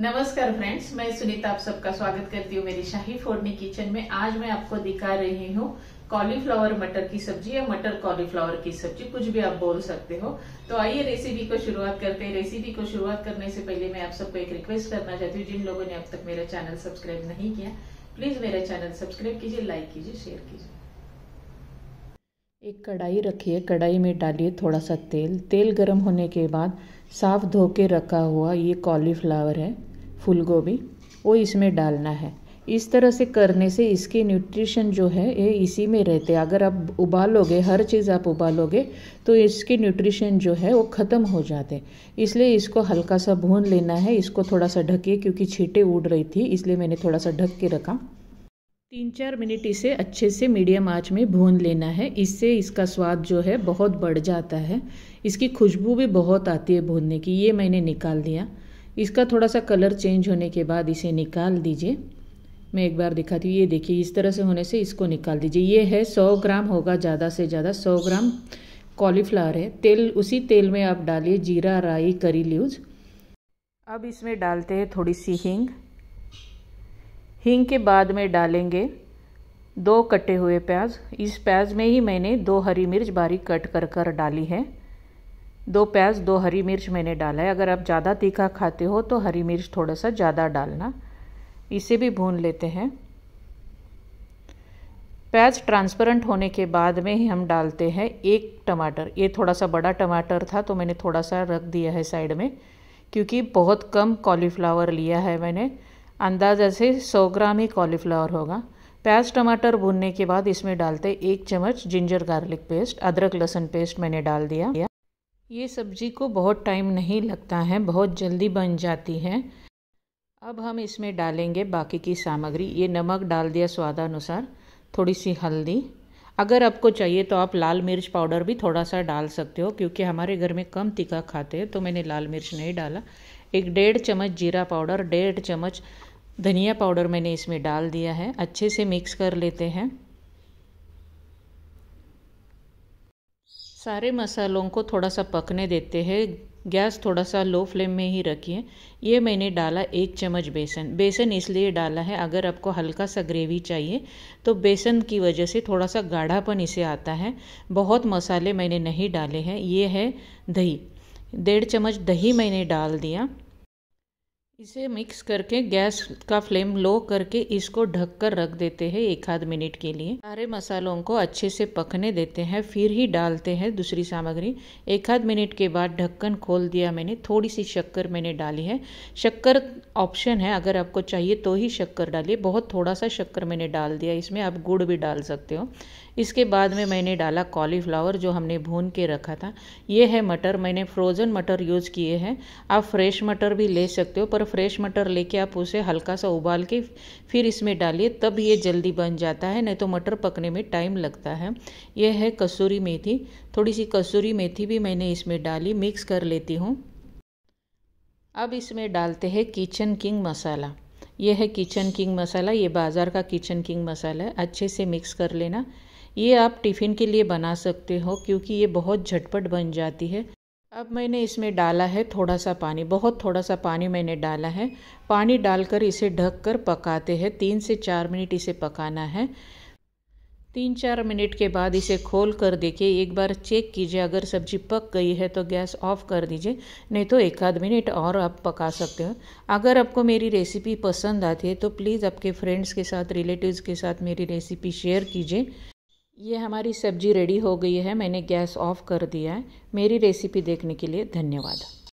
नमस्कार फ्रेंड्स मैं सुनीता आप सबका स्वागत करती हूँ मेरी शाही फोड़नी किचन में आज मैं आपको दिखा रही हूँ कॉलीफ्लावर मटर की सब्जी या मटर कॉलीफ्लावर की सब्जी कुछ भी आप बोल सकते हो तो आइए रेसिपी को शुरुआत करते हैं रेसिपी को शुरुआत करने से पहले मैं आप सबको एक रिक्वेस्ट करना चाहती हूँ जिन लोगों ने अब तक मेरा चैनल सब्सक्राइब नहीं किया प्लीज मेरा चैनल सब्सक्राइब कीजिए लाइक कीजिए शेयर कीजिए एक कढ़ाई रखिए कढ़ाई में डालिए थोड़ा सा तेल तेल गर्म होने के बाद साफ धो के रखा हुआ ये कॉलीफ्लावर है फूल गोभी वो इसमें डालना है इस तरह से करने से इसके न्यूट्रिशन जो है ये इसी में रहते हैं अगर आप उबालोगे हर चीज़ आप उबालोगे तो इसके न्यूट्रिशन जो है वो ख़त्म हो जाते इसलिए इसको हल्का सा भून लेना है इसको थोड़ा सा ढके क्योंकि छीटे उड़ रही थी इसलिए मैंने थोड़ा सा ढक के रखा तीन चार मिनट इसे अच्छे से मीडियम आँच में भून लेना है इससे इसका स्वाद जो है बहुत बढ़ जाता है इसकी खुशबू भी बहुत आती है भूनने की ये मैंने निकाल दिया इसका थोड़ा सा कलर चेंज होने के बाद इसे निकाल दीजिए मैं एक बार दिखाती हूँ ये देखिए इस तरह से होने से इसको निकाल दीजिए ये है सौ ग्राम होगा ज़्यादा से ज़्यादा सौ ग्राम कॉलीफ्लावर है तेल उसी तेल में आप डालिए जीरा राई करी लीव्स अब इसमें डालते हैं थोड़ी सी हींग हींग के बाद में डालेंगे दो कटे हुए प्याज इस प्याज में ही मैंने दो हरी मिर्च बारीक कट कर कर डाली है दो प्याज दो हरी मिर्च मैंने डाला है अगर आप ज़्यादा तीखा खाते हो तो हरी मिर्च थोड़ा सा ज़्यादा डालना इसे भी भून लेते हैं प्याज ट्रांसपेरेंट होने के बाद में ही हम डालते हैं एक टमाटर ये थोड़ा सा बड़ा टमाटर था तो मैंने थोड़ा सा रख दिया है साइड में क्योंकि बहुत कम कॉलीफ्लावर लिया है मैंने अंदाजा से 100 ग्राम ही कॉलीफ्लावर होगा प्याज टमाटर भूनने के बाद इसमें डालते एक चम्मच जिंजर गार्लिक पेस्ट अदरक लहसुन पेस्ट मैंने डाल दिया ये सब्ज़ी को बहुत टाइम नहीं लगता है बहुत जल्दी बन जाती है अब हम इसमें डालेंगे बाकी की सामग्री ये नमक डाल दिया स्वादानुसार थोड़ी सी हल्दी अगर आपको चाहिए तो आप लाल मिर्च पाउडर भी थोड़ा सा डाल सकते हो क्योंकि हमारे घर में कम तीखा खाते हैं तो मैंने लाल मिर्च नहीं डाला एक डेढ़ चम्मच जीरा पाउडर डेढ़ चम्मच धनिया पाउडर मैंने इसमें डाल दिया है अच्छे से मिक्स कर लेते हैं सारे मसालों को थोड़ा सा पकने देते हैं गैस थोड़ा सा लो फ्लेम में ही रखिए ये मैंने डाला एक चम्मच बेसन बेसन इसलिए डाला है अगर आपको हल्का सा ग्रेवी चाहिए तो बेसन की वजह से थोड़ा सा गाढ़ापन इसे आता है बहुत मसाले मैंने नहीं डाले हैं ये है दही डेढ़ चम्मच दही मैंने डाल दिया इसे मिक्स करके गैस का फ्लेम लो करके इसको ढक कर रख देते हैं एक आध मिनट के लिए सारे मसालों को अच्छे से पकने देते हैं फिर ही डालते हैं दूसरी सामग्री एक आध मिनट के बाद ढक्कन खोल दिया मैंने थोड़ी सी शक्कर मैंने डाली है शक्कर ऑप्शन है अगर आपको चाहिए तो ही शक्कर डालिए बहुत थोड़ा सा शक्कर मैंने डाल दिया इसमें आप गुड़ भी डाल सकते हो इसके बाद में मैंने डाला कॉलीफ्लावर जो हमने भून के रखा था ये है मटर मैंने फ्रोज़न मटर यूज़ किए हैं आप फ्रेश मटर भी ले सकते हो पर फ्रेश मटर लेके आप उसे हल्का सा उबाल के फिर इसमें डालिए तब ये जल्दी बन जाता है नहीं तो मटर पकने में टाइम लगता है ये है कसूरी मेथी थोड़ी सी कसूरी मेथी भी मैंने इसमें डाली मिक्स कर लेती हूँ अब इसमें डालते हैं किचन किंग मसाला यह है किचन किंग मसाला ये बाज़ार का किचन किंग मसाला है अच्छे से मिक्स कर लेना ये आप टिफ़िन के लिए बना सकते हो क्योंकि ये बहुत झटपट बन जाती है अब मैंने इसमें डाला है थोड़ा सा पानी बहुत थोड़ा सा पानी मैंने डाला है पानी डालकर इसे ढककर पकाते हैं तीन से चार मिनट इसे पकाना है तीन चार मिनट के बाद इसे खोल कर देखिए एक बार चेक कीजिए अगर सब्जी पक गई है तो गैस ऑफ कर दीजिए नहीं तो एक आध मिनट और आप पका सकते हो अगर आपको मेरी रेसिपी पसंद आती है तो प्लीज़ आपके फ्रेंड्स के साथ रिलेटिव्स के साथ मेरी रेसिपी शेयर कीजिए ये हमारी सब्जी रेडी हो गई है मैंने गैस ऑफ कर दिया है मेरी रेसिपी देखने के लिए धन्यवाद